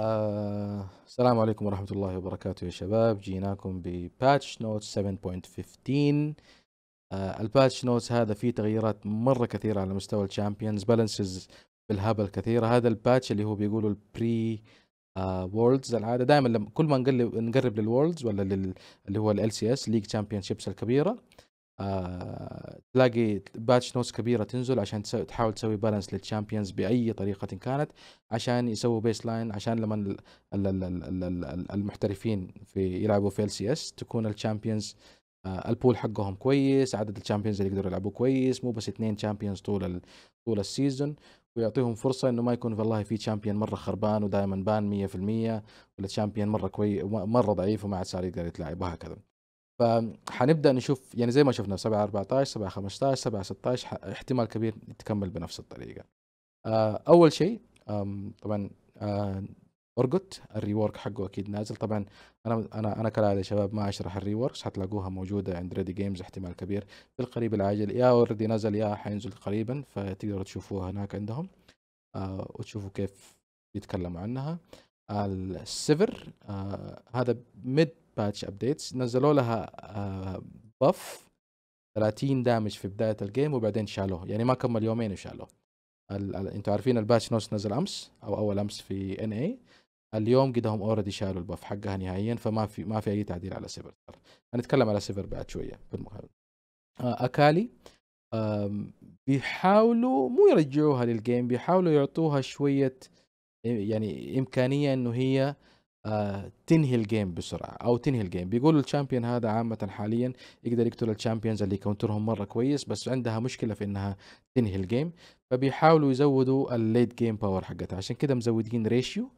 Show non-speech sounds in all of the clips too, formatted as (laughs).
آه السلام عليكم ورحمة الله وبركاته يا شباب جيناكم بباتش نوت 7.15 آه الباتش نوتس هذا فيه تغييرات مرة كثيرة على مستوى الشامبيونز بالانسز بالهبل كثيرة هذا الباتش اللي هو بيقولوا البري آه العادة دائما لما كل ما نقرب للوورلدز ولا لل اللي هو ال سي اس ليج شامبيون شيبس الكبيرة آه، تلاقي باتش نوتس كبيره تنزل عشان تسوي تحاول تسوي بالانس للشامبيونز باي طريقه كانت عشان يسووا بيس لاين عشان لما المحترفين في يلعبوا في ال سي اس تكون الشامبيونز آه، البول حقهم كويس عدد الشامبيونز اللي يقدروا يلعبوا كويس مو بس اثنين شامبيونز طول طول السيزون ويعطيهم فرصه انه ما يكون والله في شامبيون مره خربان ودائما بان 100% ولا شامبيون مره كويس مره ضعيف وما عاد صار يقدر يتلاعب وهكذا. فحنبدا نشوف يعني زي ما شفنا 7 14 7 15 7 16 احتمال كبير تكمل بنفس الطريقه آه، اول شيء طبعا آه، ارقط الريورك حقه اكيد نازل طبعا انا انا انا كالعاده يا شباب ما اشرح الريوركس حتلاقوها موجوده عند ريدي جيمز احتمال كبير في القريب العاجل يا اوريدي نزل يا حينزل قريبا فتقدروا تشوفوها هناك عندهم آه، وتشوفوا كيف يتكلموا عنها السيفر هذا ميد باتش ابديتس نزلوا لها بف 30 دامج في بدايه الجيم وبعدين شالوه يعني ما كمل يومين وشالوه انتوا عارفين الباتش نوس نزل امس او اول امس في ان اي اليوم قدهم اوريدي شالوا البف حقها نهائيا فما في ما في اي تعديل على سيفر هنتكلم على سيفر بعد شويه بالمقابل آه، اكالي بيحاولوا مو يرجعوها للجيم بيحاولوا يعطوها شويه يعني امكانيه انه هي تنهي الجيم بسرعه او تنهي الجيم بيقولوا الشامبيون هذا عامه حاليا يقدر يقتل الشامبيونز اللي كونترهم مره كويس بس عندها مشكله في انها تنهي الجيم فبيحاولوا يزودوا الليت جيم باور حقتها عشان كده مزودين ريشيو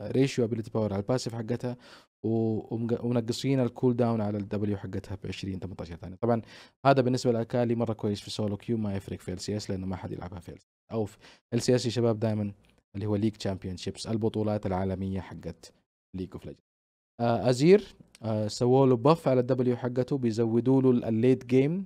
ريشيو ابيلتي باور على الباسيف حقتها ومنقصين الكول داون على الدبليو حقتها ب 20 18 ثانيه طبعا هذا بالنسبه للاكالي مره كويس في سولو كيو ما يفرق في ال سي اس لانه ما حد يلعبها في ال او في ال سي اس يا شباب دائما اللي هو ليج شيبس البطولات العالميه حقت ليج اوف ليجندز ازير آه سووا له بف على الدبليو حقته بيزودوا له الليت جيم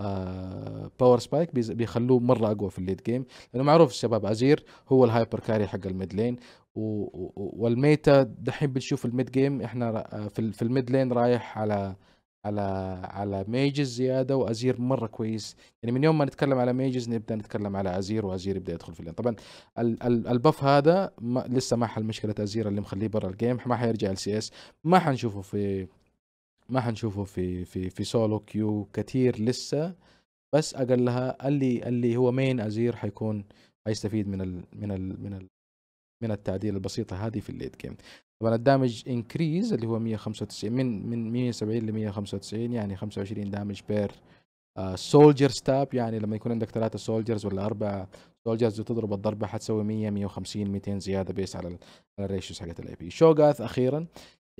آه باور سبايك بيخلوه مره اقوى في الليت جيم لانه معروف الشباب ازير هو الهايبر كاري حق الميد لين والميتا دحين بنشوف الميد جيم احنا آه، في الميد لين رايح على على على ميجز زياده وازير مره كويس يعني من يوم ما نتكلم على ميجز نبدا نتكلم على ازير وازير يبدا يدخل في اللين طبعا البف هذا ما لسه ما حل مشكله ازير اللي مخليه برا الجيم ما حيرجع لسي اس ما حنشوفه في ما حنشوفه في في في سولو كيو كثير لسه بس اقلها اللي اللي هو مين ازير حيكون حيستفيد من الـ من الـ من الـ من التعديل البسيطه هذه في الليد جيم طبعا الدامج انكريز اللي هو 195 من من 170 ل 195 يعني 25 دامج بير سولجر ستاب يعني لما يكون عندك ثلاثة سولجرز ولا أربعة سولجرز وتضرب الضربة حتسوي 100 150 200 زيادة بيس على على الريشيوز حقت الاي بي شوغاث أخيرا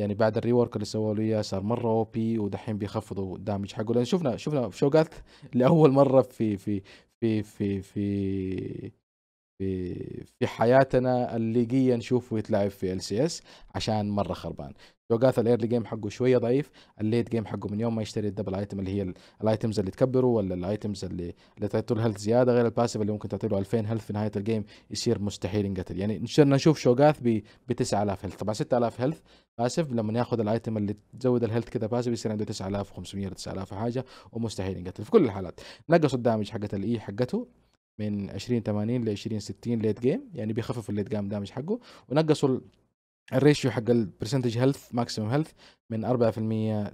يعني بعد الريورك اللي سووا له اياه صار مره او بي ودحين بيخفضوا الدامج حقه لان شفنا شفنا شوغاث لاول مره في في في في في في في حياتنا الليجيه نشوفه يتلعب في ال سي اس عشان مره خربان توقات الايرلي جيم حقه شويه ضعيف الليت جيم حقه من يوم ما يشتري الدبل ايتم اللي هي الايتمز اللي تكبره ولا الايتمز اللي اللي تعطي له هيلث زياده غير الباسيف اللي ممكن تعطي له 2000 هيلث في نهايه الجيم يصير مستحيل ينقتل يعني صرنا نشوف شوقات ب 9000 هيلث طبعا 6000 هيلث باسيف لما ياخذ الايتم اللي تزود الهيلث كذا باسيف يصير عنده 9500 9000 حاجه ومستحيل ينقتل في كل الحالات نقصوا الدامج حقت الاي e حقته من 20 80 ل 20 60 ليت جيم يعني بيخففوا الليت جيم دامج حقه ونقصوا الريشيو حق البرسنتج هيلث ماكسيمم هيلث من 4%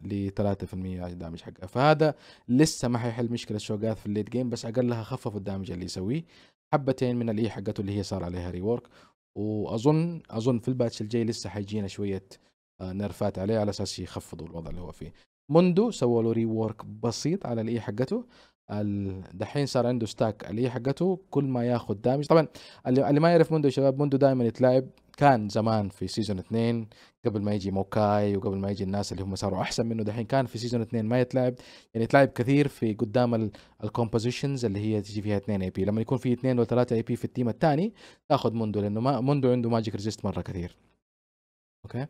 ل 3% الدامج حقه فهذا لسه ما حيحل مشكله الشوقات في الليت جيم بس اقلها خففوا الدامج اللي يسويه حبتين من الاي e حقته اللي هي صار عليها ريورك واظن اظن في الباتش الجاي لسه حيجينا شويه نرفات آه، عليه على اساس يخفضوا الوضع اللي هو فيه مندو سووا له ريورك بسيط على الاي e حقته دحين صار عنده ستاك اللي هي حقته كل ما ياخذ دامج طبعا اللي ما يعرف موندو يا شباب موندو دائما يتلاعب كان زمان في سيزون اثنين قبل ما يجي موكاي وقبل ما يجي الناس اللي هم صاروا احسن منه دحين كان في سيزون اثنين ما يتلاعب يعني يتلاعب كثير في قدام الكومبوزيشنز اللي هي تجي فيها اثنين اي بي لما يكون في اثنين ولا ثلاثه اي بي في التيم الثاني تاخذ موندو لانه ما موندو عنده ماجيك ريزيست مره كثير اوكي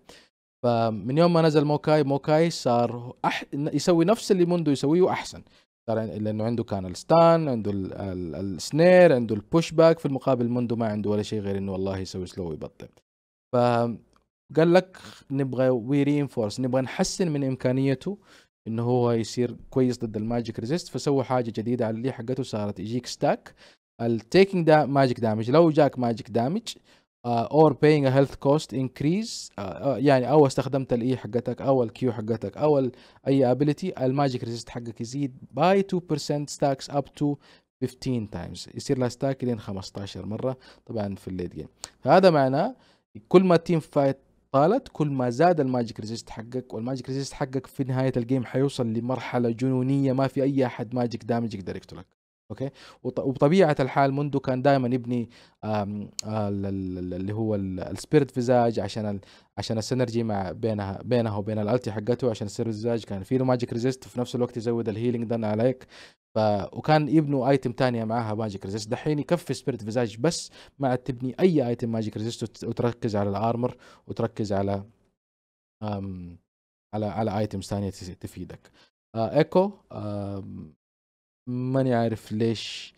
فمن يوم ما نزل موكاي موكاي صار أح... يسوي نفس اللي موندو يسويه واحسن لانه عنده كان الستان عنده الـ الـ السنير عنده البوش باك في المقابل منذ ما عنده ولا شيء غير انه والله يسوي سلو ويبطئ ف قال لك نبغى وي رينفورس نبغى نحسن من امكانيته انه هو يصير كويس ضد الماجيك ريزيست فسوى حاجه جديده على اللي حقته صارت يجيك ستاك التيكينج دا ماجيك دامج لو جاك ماجيك دامج اور آه، paying a health cost increase uh, uh, يعني او استخدمت الاي e حقتك او الكيو حقتك او اي ability الماجيك ريزيست حقك يزيد باي 2% stacks up to 15 تايمز يصير لها ستاك لين 15 مره طبعا في الليت جيم فهذا معناه كل ما التيم فايت طالت كل ما زاد الماجيك ريزيست حقك والماجيك ريزيست حقك في نهايه الجيم حيوصل لمرحله جنونيه ما في اي احد ماجيك دامج يقدر يقتلك اوكي وبطبيعه الحال منذ كان دائما يبني آه، اللي هو السبيرت فيزاج عشان عشان السينرجي مع بينها بينها وبين الالتي حقته عشان السبيرت فيزاج كان له ماجيك ريزيست وفي نفس الوقت يزود الهيلينج دان عليك ف... وكان يبنوا ايتم ثانيه معاها ماجيك ريزيست دحين يكفي سبيرت فيزاج بس ما عاد تبني اي ايتم ماجيك ريزيست وتركز على الارمر وتركز على على على ايتمز ثانيه تفيدك ايكو آه، ماني عارف ليش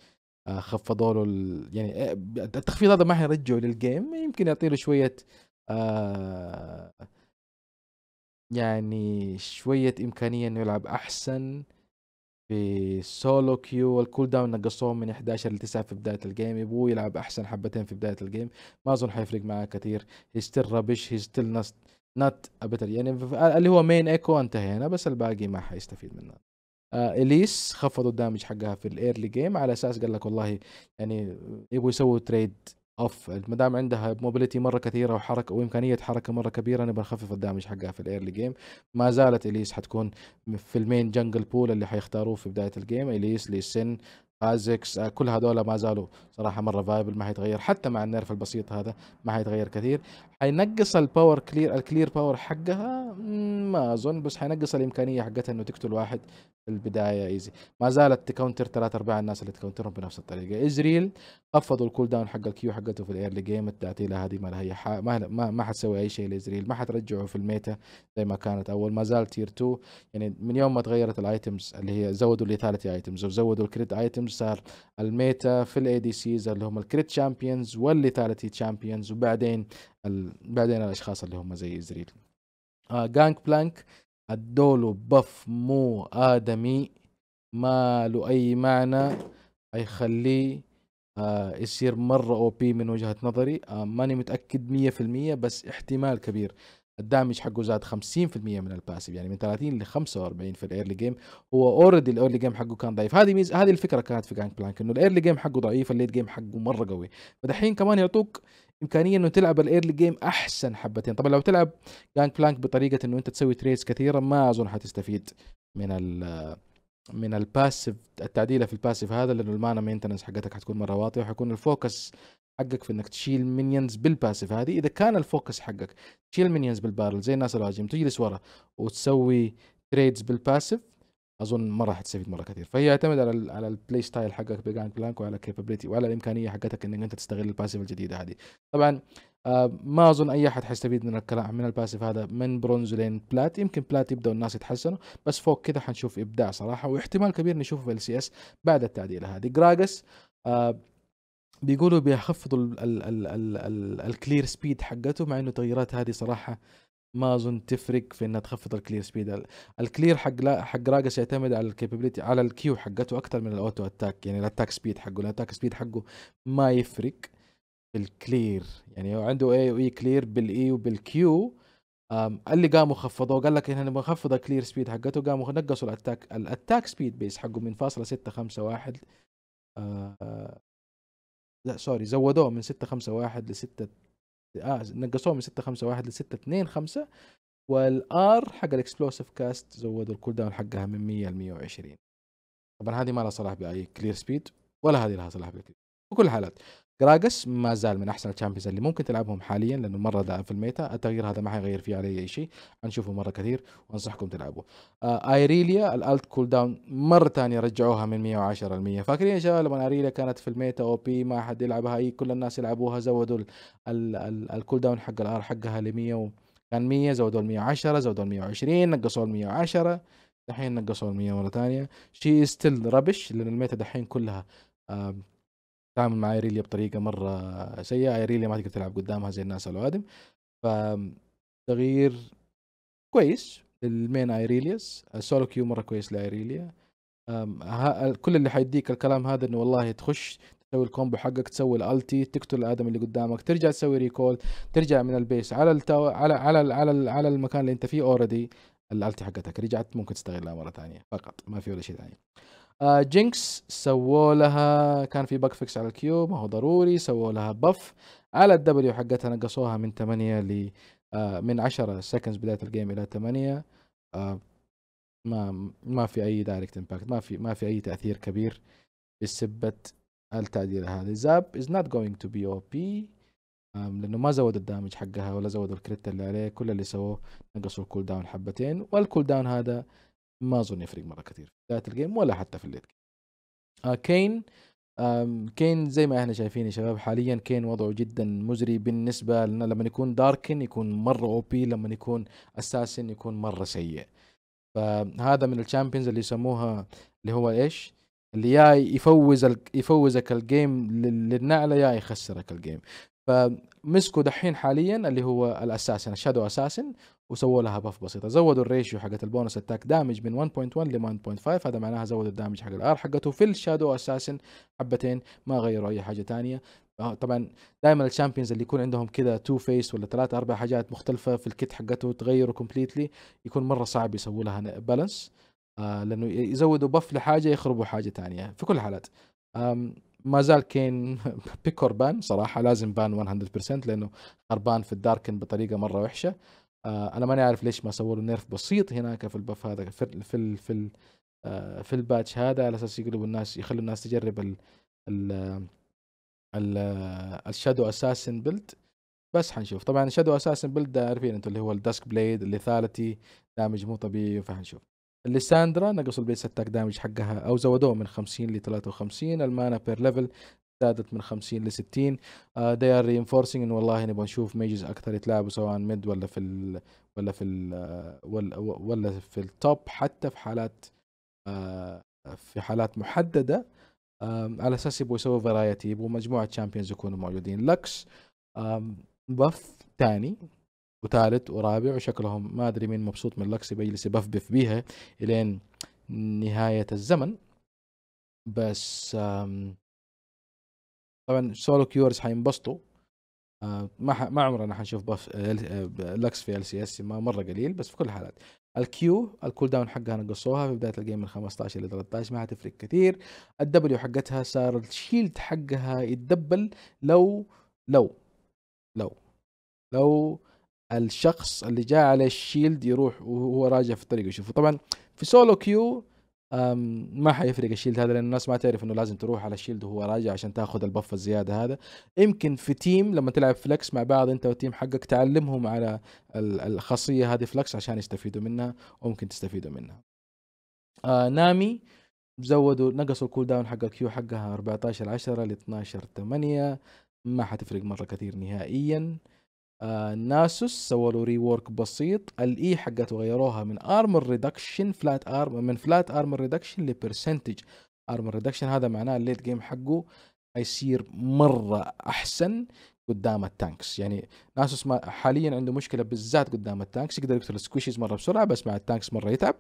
آه، خفضوا له ال... يعني آه، التخفيض هذا ما حيرجعه للجيم يمكن يعطي له شويه آه، يعني شويه امكانيه انه يلعب احسن في سولو كيو الكول داون نقصوه من 11 ل 9 في بدايه الجيم يبغوا يلعب احسن حبتين في بدايه الجيم ما اظن حيفرق معاه كثير هي ستيل رابش هي ستيل نوت ابتر يعني اللي هو مين ايكو انتهينا بس الباقي ما حيستفيد منه آه، اليس خفضوا الدامج حقها في الايرلي جيم على اساس قال لك والله يعني يبغوا يسووا تريد اوف ما دام عندها موبيليتي مره كثيره وحركه وامكانيه حركه مره كبيره نبغى نخفف الدامج حقها في الايرلي جيم ما زالت اليس حتكون في المين جنجل بول اللي حيختاروه في بدايه الجيم اليس ليسن ازكس آه، كل هذول ما زالوا صراحه مره فايبل ما حيتغير حتى مع النيرف البسيط هذا ما حيتغير كثير حينقص الباور كلير الكلير باور حقها ما اظن بس حينقص الامكانيه حقتها انه تقتل واحد في البدايه ايزي ما زالت تكونتر ثلاث ارباع الناس اللي تكونترهم بنفس الطريقه ازريل خفضوا الكول داون حق الكيو حقته في الايرلي جيم التعطيله هذه ما لها اي حق ما ما, ما حتسوي اي شيء لازريل ما حترجعه في الميتا زي ما كانت اول ما زال تير 2 يعني من يوم ما تغيرت الايتمز اللي هي زودوا الايثاليتي ايتمز وزودوا الكريت ايتمز صار الميتا في الاي دي سيز اللي هم الكريت شامبيونز والليتاليتي شامبيونز وبعدين ال... بعدين الاشخاص اللي هم زي ازريل آه جانك بلانك ادوله بف مو ادمي ما له اي معنى هيخليه آه يصير مره او بي من وجهه نظري آه ماني متاكد 100% بس احتمال كبير الدامج حقه زاد 50% من الباسيف يعني من 30 ل 45 في الايرلي جيم هو اوريدي الايرلي جيم حقه كان ضعيف هذه ميزه هذه الفكره كانت في جانج بلانك انه الايرلي جيم حقه ضعيف الليت جيم حقه مره قوي فدحين كمان يعطوك امكانيه انه تلعب الايرلي جيم احسن حبتين طبعا لو تلعب جانج بلانك بطريقه انه انت تسوي تريدز كثيره ما اظن حتستفيد من ال من الباسيف التعديله في الباسيف هذا لانه المانا مينتنس حقتك حتكون مره واطيه وحيكون الفوكس حقك في انك تشيل مينيونز بالباسف هذه اذا كان الفوكس حقك تشيل مينيونز بالبارل زي الناس الهاجم تجلس ورا وتسوي تريدز بالباسف اظن ما راح تستفيد مره كثير فهي يعتمد على على البلاي ستايل حقك بيجان بلانك وعلى كيبابيلتي وعلى الامكانيه حقتك انك انت تستغل الباسيف الجديده هذه طبعا آه ما اظن اي احد حيستفيد من الكلام من الباسيف هذا من برونز لين بلات يمكن بلات يبداوا الناس يتحسنوا بس فوق كذا حنشوف ابداع صراحه واحتمال كبير نشوفه في السي اس بعد التعديله هذه جراجس آه بيقولوا بيخفضوا الكلير سبيد حقته مع انه التغييرات هذه صراحه ما اظن تفرق في انها تخفض الكلير سبيد الكلير حق لا حق راجس يعتمد على الكابابيلتي على الكيو حقته اكثر من الاوتو اتاك يعني الاتاك سبيد حقه الاتاك سبيد حقه ما يفرق في الكلير يعني هو عنده اي واي كلير e بالاي e وبالكيو اللي قاموا خفضوه قال لك احنا بنخفض الكلير سبيد حقته قاموا نقصوا الاتاك الاتاك سبيد بيس حقه من فاصله 651 لا سوري زودوه من 651 ل 6 اه نقصوه من 651 ل 625 والار حق الاكسبلوسيف كاست زودوا الكول داون حقها من 100 ل 120 طبعا هذه ما لها صلاح باي كلير سبيد ولا هذه لها صلاح بالكلير بكل الحالات جراجس ما زال من احسن الشامبيونز اللي ممكن تلعبهم حاليا لانه مره دائم في الميتا التغيير هذا ما حيغير فيه علي اي شيء حنشوفه مره كثير وانصحكم تلعبوه آه ايريليا الالت كول داون مره ثانيه رجعوها من 110 ل 100 فاكرين يا شباب لما ايريليا كانت في الميتا او بي ما حد يلعبها اي كل الناس يلعبوها زودوا الكول داون حق الار حقها ل 100 كان 100 زودوا ل 110 زودوا ل 120 نقصوا ل 110 دحين نقصوا ل 100 مره ثانيه شي ستيل ربش لان الميتا دحين كلها آه تعامل مع ايريليا بطريقه مره سيئه ايريليا ما تقدر تلعب قدامها زي الناس الوادم ف تغيير كويس للمين ايريليس السولو كيو مره كويس لايريليا كل اللي حيديك الكلام هذا انه والله تخش تسوي الكومبو حقك تسوي الالتي تقتل الادم اللي قدامك ترجع تسوي ريكول ترجع من البيس على التو... على على على, على المكان اللي انت فيه اوريدي الالتي حقتك رجعت ممكن تستغلها مره ثانيه فقط ما في ولا شيء ثاني آه جينكس سووا لها كان في باك فيكس على الكيو ما هو ضروري سووا لها بف على الدبليو حقتها نقصوها من 8 ل آه من 10 سكندز بدايه الجيم الى 8 آه ما ما في اي دايركت امباكت ما في ما في اي تاثير كبير بسبه التعديل هذا زاب از نوت جوينج تو بي او بي لانه ما زودوا الدامج حقها ولا زودوا الكريت اللي عليه كل اللي سووه نقصوا الكول داون حبتين والكول داون هذا ما اظن يفرق مره كثير في بدايه الجيم ولا حتى في الليت جيم آه كين آه كين زي ما احنا شايفين يا شباب حاليا كين وضعه جدا مزري بالنسبه لنا لما يكون داركن يكون مره او بي لما يكون اساسن يكون مره سيء فهذا من الشامبيونز اللي يسموها اللي هو ايش اللي يا يفوز يفوزك الجيم للنعله يا يخسرك الجيم فمسكوا دحين حاليا اللي هو الاساسن الشادو اساسن وسووا لها باف بسيطه زودوا الريشيو حقت البونس اتاك دامج من 1.1 ل 1.5 هذا معناها زودوا الدامج حق الار حقته في الشادو اساسن حبتين ما غيروا اي حاجه ثانيه آه، طبعا دائما الشامبيونز اللي يكون عندهم كذا تو فيس ولا ثلاثة اربع حاجات مختلفه في الكيت حقته تغيروا كومبليتلي يكون مره صعب يسووا لها بالانس آه، لانه يزودوا بف لحاجه يخربوا حاجه ثانيه في كل الحالات ما زال كين بيكور (laughs) بان صراحه لازم بان 100% لانه خربان في الداركن بطريقه مره وحشه آه، انا ماني عارف ليش ما سووا له نيرف بسيط هناك في البف هذا في الـ في الـ في, الـ آه، في الباتش هذا على اساس يقلبوا الناس يخلوا الناس تجرب ال ال ال آه، الشادو اساسن بيلد بس حنشوف طبعا شادو اساسن بيلد عارفين انتوا اللي هو الداسك بليد اللي ثالثي دامج مو طبيعي فحنشوف اللي ساندرا نقصوا البيس اتاك دامج حقها او زودوه من 50 ل 53 المانا بير ليفل زادت من 50 ل 60 آه، they ار reinforcing انه والله نبغى نشوف ميجز اكثر يتلعبوا سواء ميد ولا في ال ولا في ال آه، ولا, ولا في التوب حتى في حالات آه، في حالات محدده على اساس يبغوا يسووا فرايتي يبغوا مجموعه تشامبيونز يكونوا موجودين لكس بف ثاني وثالث ورابع وشكلهم ما ادري مين مبسوط من لكس بيجلس يبفبف بيها الين نهايه الزمن بس طبعا سولو كيورز حينبسطوا آه، ما ما عمرنا حنشوف بف لكس آه، آه، في ال سي اس ما مره قليل بس في كل الحالات الكيو الكول داون حقها نقصوها في بدايه الجيم من 15 ل 13 ما حتفرق كثير الدبليو حقتها صار الشيلد حقها يتدبل لو لو لو لو الشخص اللي جاء على الشيلد يروح وهو راجع في الطريق يشوفه طبعا في سولو كيو ما حيفرق الشيلد هذا لان الناس ما تعرف انه لازم تروح على الشيلد وهو راجع عشان تاخذ البف الزياده هذا يمكن في تيم لما تلعب فلكس مع بعض انت والتيم حقك تعلمهم على الخاصيه هذه فلكس عشان يستفيدوا منها وممكن تستفيدوا منها آه نامي زودوا نقصوا الكول داون حق الكيو حقها 14 10 ل 12 8 ما حتفرق مره كثير نهائيا آه ناسوس سووا له ريورك بسيط الاي e حقته غيروها من ارمر ريدكشن فلات ارم من فلات ارمر ريدكشن لبرسنتج ارمر ريدكشن هذا معناه الليت جيم حقه حيصير مره احسن قدام التانكس يعني ناسوس ما حاليا عنده مشكله بالذات قدام التانكس يقدر يقتل السكويشيز مره بسرعه بس مع التانكس مره يتعب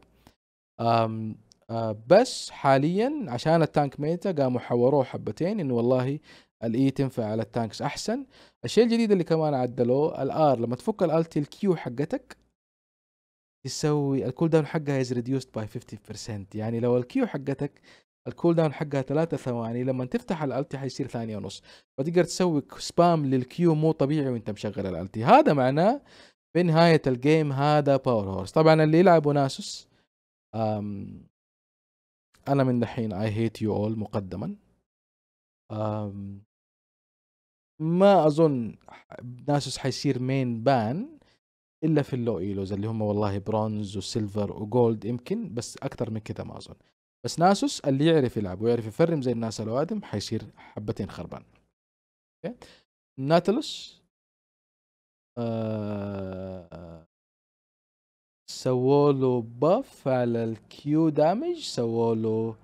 أم أه بس حاليا عشان التانك ميتا قاموا حوروه حبتين انه والله الاي e تنفع على التانكس احسن الشيء الجديد اللي كمان عدلوه الار لما تفك الالتي الكيو حقتك تسوي الكول داون حقها از ريديوست باي 50% يعني لو الكيو حقتك الكول داون حقها ثلاثة ثواني لما تفتح الالتي حيصير ثانية ونص فتقدر تسوي سبام للكيو مو طبيعي وانت مشغل الالتي هذا معناه في نهاية الجيم هذا باور هورس طبعا اللي يلعبوا ناسوس أم انا من دحين اي هيت يو اول مقدما أم ما اظن ناسوس حيصير مين بان الا في اللو ايلوز اللي هم والله برونز وسيلفر وجولد يمكن بس اكثر من كذا ما اظن بس ناسوس اللي يعرف يلعب ويعرف يفرم زي الناس الوادم حيصير حبتين خربان اوكي ناتلوس آه، سووا له باف على الكيو دامج سووا له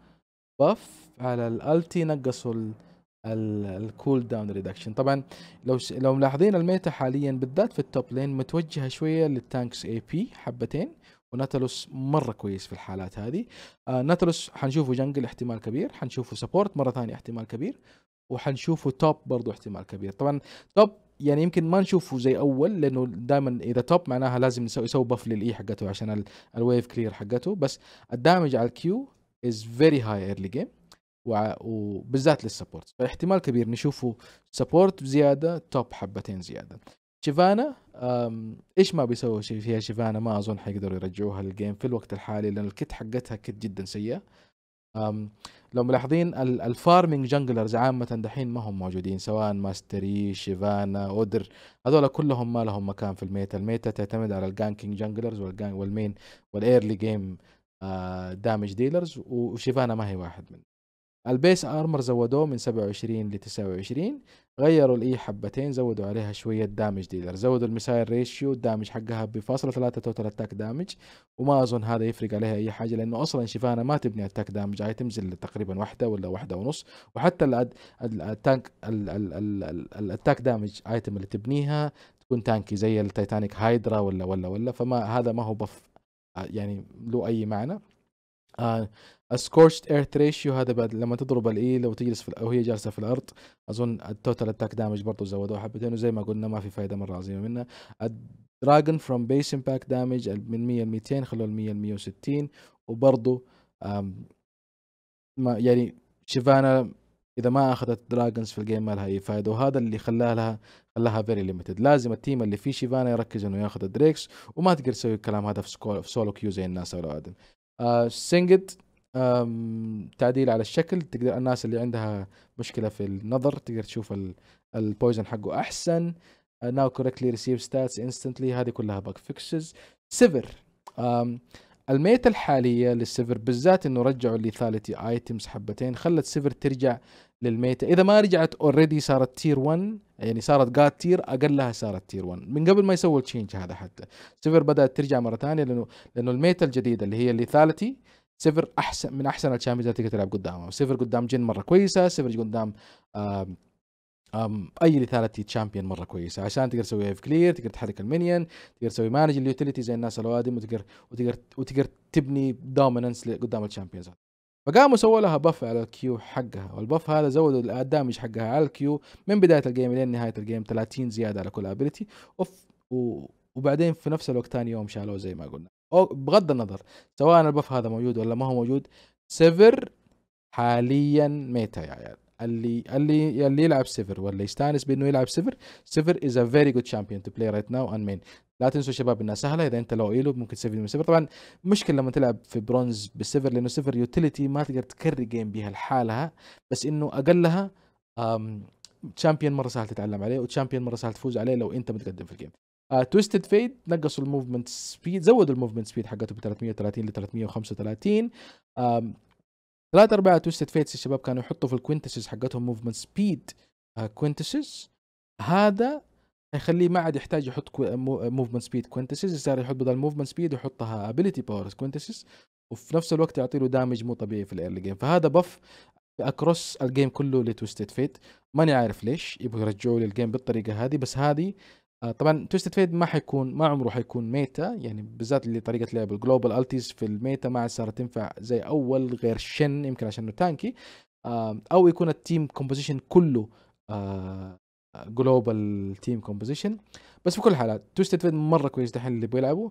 باف على الالتي نقصوا الكول داون ريدكشن طبعا لو ش... لو ملاحظين الميتا حاليا بالذات في التوب لين متوجهه شويه للتانكس اي بي حبتين وناتلوس مره كويس في الحالات هذه آه ناتلوس حنشوفه جنجل احتمال كبير حنشوفه سبورت مره ثانيه احتمال كبير وحنشوفه توب برضو احتمال كبير طبعا توب يعني يمكن ما نشوفه زي اول لانه دائما اذا توب معناها لازم يسوي يسوي بف للاي حقته عشان الويف كلير حقته بس الدامج على الكيو از فيري هاي ايرلي جيم وبالذات للسبورت فاحتمال كبير نشوفه سبورت زياده توب حبتين زياده شيفانا ايش ما بيسووا شيء فيها شيفانا ما اظن حيقدروا يرجعوها للجيم في الوقت الحالي لان الكت حقتها كت جدا سيء لو ملاحظين الفارمينج جنجلرز عامة دحين ما هم موجودين سواء ماستري شيفانا اودر هذول كلهم ما لهم مكان في الميتا الميتا تعتمد على الجانكينج جنجلرز والمين والايرلي جيم دامج ديلرز وشيفانا ما هي واحد منهم البيس ارمر زودوه من 27 ل 29 غيروا الاي حبتين زودوا عليها شويه دامج ديلر زودوا المسايل ريشيو الدامج حقها بفاصلة ثلاثة توتال اتاك دامج وما اظن هذا يفرق عليها اي حاجه لانه اصلا شيفانا ما تبني اتاك دامج ايتمز الا تقريبا واحده ولا واحده ونص وحتى التانك الاتاك دامج ايتم اللي تبنيها تكون تانكي زي التايتانيك هايدرا ولا ولا ولا فما هذا ما هو بف يعني له اي معنى آه سكورشت ايرث ريشيو هذا بعد لما تضرب الاي e، لو تجلس في او هي جالسه في الارض اظن التوتال اتاك دامج برضه زودوه حبتين وزي ما قلنا ما في فائده مره عظيمه منها الدراجون فروم بيس امباكت دامج من 100 ل 200 خلوه ل 100 ل 160 وبرضه ما يعني شيفانا اذا ما اخذت دراجونز في الجيم ما لها اي فائده وهذا اللي خلاها لها خلاها فيري ليمتد لازم التيم اللي فيه شيفانا يركز انه ياخذ دريكس وما تقدر تسوي الكلام هذا في, سولو كيو زي الناس او الادم سنجت آه، تعديل على الشكل تقدر الناس اللي عندها مشكله في النظر تقدر تشوف البويزن حقه احسن ناو كوركتلي ريسيف ستاتس انستنتلي هذه كلها باك فيكسز سيفر الميتا الحاليه للسيفر بالذات انه رجعوا اللي ثالثي ايتمز حبتين خلت سيفر ترجع للميتا اذا ما رجعت اوريدي صارت تير 1 يعني صارت جاد تير اقلها صارت تير 1 من قبل ما يسووا التشينج هذا حتى سيفر بدات ترجع مره ثانيه لانه لانه الميتا الجديده اللي هي ثالثي سيفر احسن من احسن الشامبيونز اللي تقدر تلعب قدامها سيفر قدام جن مره كويسه سيفر قدام آم أم اي لثالثي تشامبيون مره كويسه عشان تقدر تسوي ايف كلير تقدر تحرك المينيون تقدر تسوي مانج اليوتيليتي زي الناس الوادم وتقدر وتقدر وتقدر تبني دوميننس قدام الشامبيونز فقاموا سووا لها باف على الكيو حقها والبف هذا زودوا الدامج حقها على الكيو من بدايه الجيم لين نهايه الجيم 30 زياده على كل ابيلتي اوف و... وبعدين في نفس الوقت ثاني يوم شالوه زي ما قلنا أو بغض النظر سواء الباف هذا موجود ولا ما هو موجود سيفر حاليا ميتا يا عيال اللي اللي اللي يلعب سيفر ولا يستانس بانه يلعب سيفر سيفر از ا فيري جود شامبيون تو بلاي رايت ناو ان مين لا تنسوا شباب انها سهله اذا انت لو ايلو ممكن تسيف من سيفر طبعا مشكله لما تلعب في برونز بالسيفر لانه سيفر يوتيليتي ما تقدر تكري جيم بها لحالها بس انه اقلها تشامبيون مره سهل تتعلم عليه وتشامبيون مره سهل تفوز عليه لو انت متقدم في الجيم تويستد فيد نقصوا الموفمنت سبيد زودوا الموفمنت سبيد حقته ب 330 ل 335 ثلاث اربعة توستد فيتس الشباب كانوا يحطوا في الكوينتسز حقتهم موفمنت سبيد آه، كوينتسز هذا هيخليه ما عاد يحتاج يحط موفمنت سبيد كوينتسز صار يحط بدل موفمنت سبيد يحطها ابيلتي باور كوينتسز وفي نفس الوقت يعطي له دامج مو طبيعي في الايرلي جيم فهذا بف اكروس الجيم كله لتوستد فيت ماني عارف ليش يبغوا يرجعوا لي الجيم بالطريقه هذه بس هذه آه، طبعا توستد فيد ما حيكون ما عمره حيكون ميتا يعني بالذات اللي طريقه لعب الجلوبال التيز في الميتا ما عاد صارت تنفع زي اول غير شن يمكن عشان تانكي او يكون التيم كومبوزيشن كله جلوبال تيم كومبوزيشن بس في كل الحالات توستد فيد مره كويس دحين اللي بيلعبوا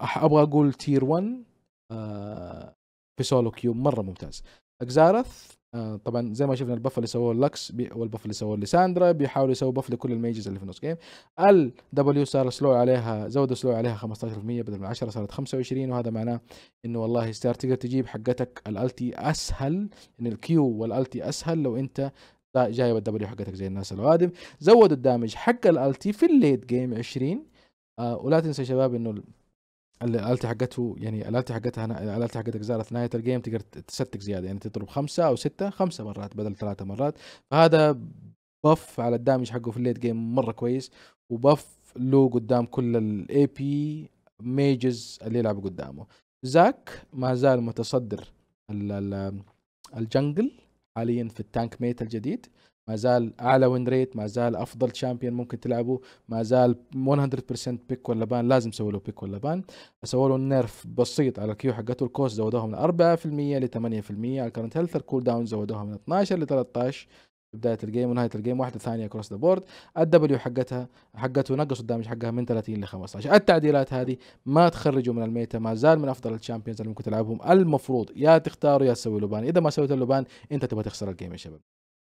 ابغى اقول تير 1 آه، في سولو كيو مره ممتاز اكزارث آه طبعا زي ما شفنا البف اللي سووه لكس والبف اللي سووه لساندرا بيحاولوا يسووا بف لكل الميجز اللي في النص جيم الدبليو صار سلو عليها زودوا سلو عليها 15% بدل من 10 صارت 25 وهذا معناه انه والله ستار تقدر تجيب حقتك الالتي اسهل ان الكيو والالتي اسهل لو انت جايب الدبليو حقتك زي الناس القادم زودوا الدامج حق الالتي في الليت جيم 20 آه ولا تنسى شباب انه الالتي حقته يعني الالتي حقتها الالتي حقتك زارت نهايه الجيم تقدر تستك زياده يعني تضرب خمسه او سته خمسه مرات بدل ثلاثه مرات فهذا بف على الدامج حقه في الليت جيم مره كويس وبف له قدام كل الاي بي ميجز اللي يلعبوا قدامه زاك ما زال متصدر الجنجل حاليا في التانك ميت الجديد ما زال اعلى وين ريت ما زال افضل شامبيون ممكن تلعبه ما زال 100% بيك ولا بان لازم سووا له بيك ولا بان سووا له نيرف بسيط على الكيو حقته الكوست زودوها من 4% ل 8% على الكرنت هيلث الكول داون زودوها من 12 ل 13 بداية الجيم ونهاية الجيم واحدة ثانية كروس ذا بورد الدبليو حقتها حقته نقصوا الدمج حقها من 30 ل 15 التعديلات هذه ما تخرجوا من الميتا ما زال من أفضل الشامبيونز اللي ممكن تلعبهم المفروض يا تختاروا يا تسوي لبان إذا ما سويت اللبان أنت تبغى تخسر الجيم يا شباب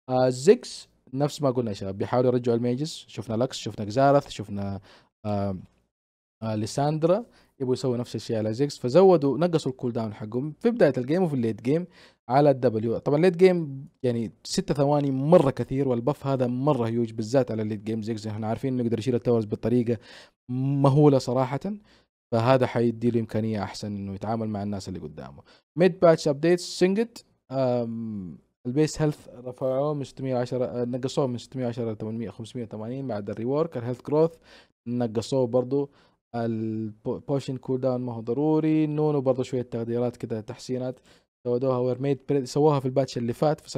آه، زيكس نفس ما قلنا يا شباب بيحاولوا يرجعوا الميجز شفنا لكس شفنا جزارث شفنا آه، ليساندرا يبغوا يسووا نفس الشيء على زيكس فزودوا نقصوا الكول داون حقهم في بدايه الجيم وفي الليت جيم على الدبليو طبعا الليت جيم يعني ستة ثواني مره كثير والبف هذا مره هيوج بالذات على الليت جيم زيكس احنا عارفين انه يقدر يشيل التاورز بطريقه مهوله صراحه فهذا حيدي له امكانيه احسن انه يتعامل مع الناس اللي قدامه ميد باتش ابديتس سنجت البيس هيلث رفعوه من 610 آه، نقصوه من 610 ل 800 580 بعد الريورك الهيلث جروث نقصوه برضو البوشن كول داون ما هو ضروري نونو برضو شوية تغييرات كده تحسينات سودوها وير ميد سووها في الباتش اللي فات في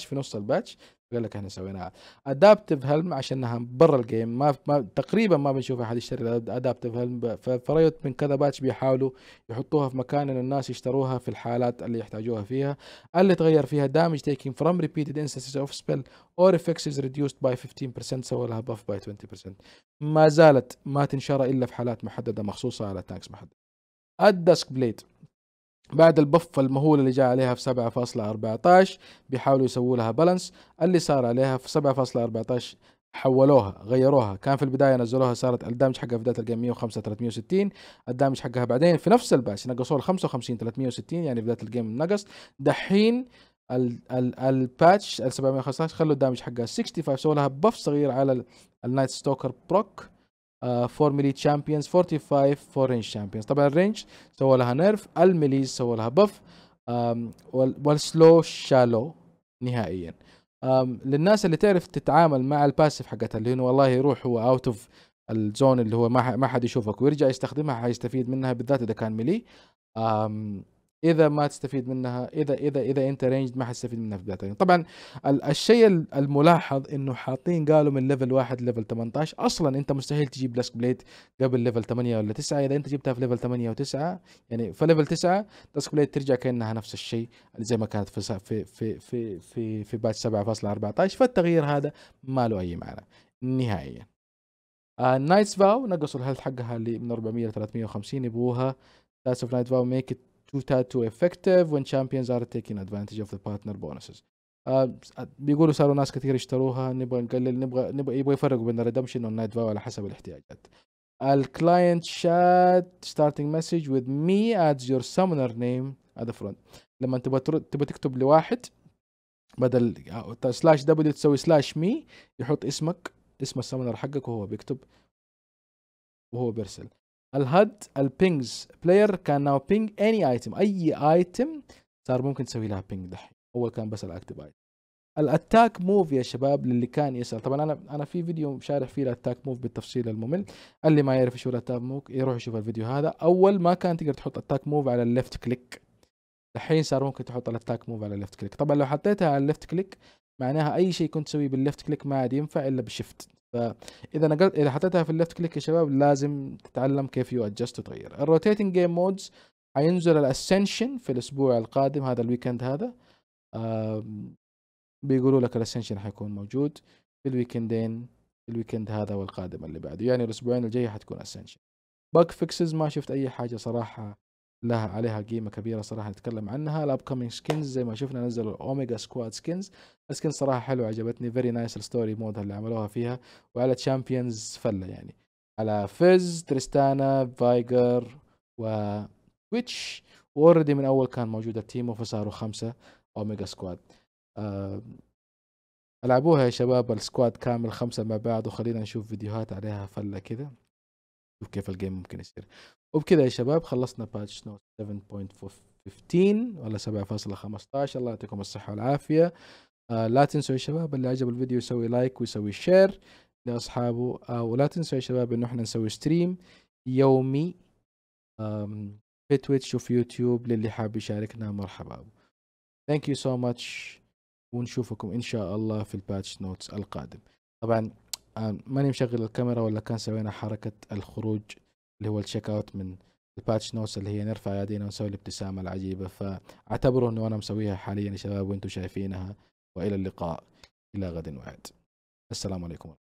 7.14 في نص الباتش قال لك احنا سويناها ادابتيف هلم عشانها برا الجيم ما, ما تقريبا ما بنشوف احد يشتري ادابتيف هلم فريوت من كذا باتش بيحاولوا يحطوها في مكان ان الناس يشتروها في الحالات اللي يحتاجوها فيها اللي تغير فيها دامج تيكينج فروم ريبيتد انستنسز اوف سبيل اور افكسز ريديوست باي 15% سووا لها باف باي 20% ما زالت ما تنشر الا في حالات محدده مخصوصه على تانكس محدد الدسك بليد بعد البف المهول اللي جاء عليها في 7.14 بيحاولوا يسووا لها بالانس اللي صار عليها في 7.14 حولوها غيروها كان في البدايه نزلوها صارت الدامج حقها في بدايه الجيم 105 360 الدامج حقها بعدين في نفس الباتش نقصوه ل 55 360 يعني في بدايه الجيم نقص دحين ال ال الباتش ال 715 خلوا الدامج حقها 65 سووا لها بف صغير على النايت ستوكر بروك فورميلي تشامبيونز 45 فور رينج تشامبيونز طبعا الرينج سوى لها نيرف الميليز سوى لها بف والسلو شالو نهائيا للناس اللي تعرف تتعامل مع الباسف حقتها اللي هو والله يروح هو اوت اوف الزون اللي هو ما ما حد يشوفك ويرجع يستخدمها حيستفيد منها بالذات اذا كان ميلي اذا ما تستفيد منها اذا اذا اذا انت رينج ما حتستفيد منها في بدايه طبعا الشيء الملاحظ انه حاطين قالوا من ليفل 1 ليفل 18 اصلا انت مستحيل تجيب بلاسك بليد قبل ليفل 8 ولا 9 اذا انت جبتها في ليفل 8 و9 يعني في ليفل 9 بلاسك بليد ترجع كانها نفس الشيء زي ما كانت في في في في في, في باتش 7.14 فالتغيير هذا ما له اي معنى نهائيا نايتس آه، فاو نقصوا الهيلث حقها من 400 ل 350 يبغوها اوف نايت فاو ميك ات تو too effective when champions are taking advantage of the partner bonuses uh, بيقولوا صاروا ناس كثير يشتروها نبغى نقلل نبغى نبغى يبغى يفرقوا بين الريدمشن والنايت فاو على حسب الاحتياجات الكلاينت شات ستارتنج مسج with me as your summoner name at the front لما تبغى تبغى تكتب لواحد بدل سلاش آه، دبليو تسوي سلاش مي يحط اسمك اسم السامونر حقك وهو بيكتب وهو بيرسل الهاد البينجز بلاير كان ناو بينج اني ايتم اي ايتم صار ممكن تسوي لها بينج دحين اول كان بس الاكتب ايتم الاتاك موف يا شباب للي كان يسال طبعا انا انا في فيديو شارح فيه الاتاك موف بالتفصيل الممل اللي ما يعرف شو الاتاك موف يروح يشوف الفيديو هذا اول ما كان تقدر تحط اتاك موف على الليفت كليك الحين صار ممكن تحط الاتاك موف على الليفت كليك طبعا لو حطيتها على الليفت كليك معناها اي شيء كنت تسويه بالليفت كليك ما عاد ينفع الا بشفت فاذا نقلت اذا حطيتها في اللفت كليك يا شباب لازم تتعلم كيف يو ادجست وتغير الروتيتنج جيم مودز حينزل الاسنشن في الاسبوع القادم هذا الويكند هذا بيقولوا لك الاسنشن حيكون موجود في الويكندين في الويكند هذا والقادم اللي بعده يعني الاسبوعين الجايه حتكون اسنشن باك فيكسز ما شفت اي حاجه صراحه لها عليها قيمه كبيره صراحه نتكلم عنها الابكمينج سكنز زي ما شفنا نزلوا الاوميجا سكواد سكنز السكن صراحه حلو عجبتني فيري نايس الستوري مود اللي عملوها فيها وعلى تشامبيونز فله يعني على فيز تريستانا فايجر و ويتش واوريدي من اول كان موجوده تيمو فصاروا خمسه اوميجا سكواد أه العبوها يا شباب السكواد كامل خمسه مع بعض وخلينا نشوف فيديوهات عليها فله كذا شوف كيف الجيم ممكن يصير وبكذا يا شباب خلصنا باتش نوت 7.15 ولا 7.15 الله يعطيكم الصحة والعافية آه لا تنسوا يا شباب اللي عجب الفيديو يسوي لايك ويسوي شير لاصحابه آه ولا تنسوا يا شباب انه احنا نسوي ستريم يومي في تويتش وفي يوتيوب للي حاب يشاركنا مرحبا ثانك يو سو ماتش ونشوفكم ان شاء الله في الباتش نوتس القادم طبعا ماني مشغل الكاميرا ولا كان سوينا حركة الخروج اللي هو التشيك اوت من الباتش نوتس اللي هي نرفع يدينا ونسوي الابتسامة العجيبة فاعتبروا انه انا مسويها حاليا يا شباب وانتم شايفينها والى اللقاء الى غد واحد السلام عليكم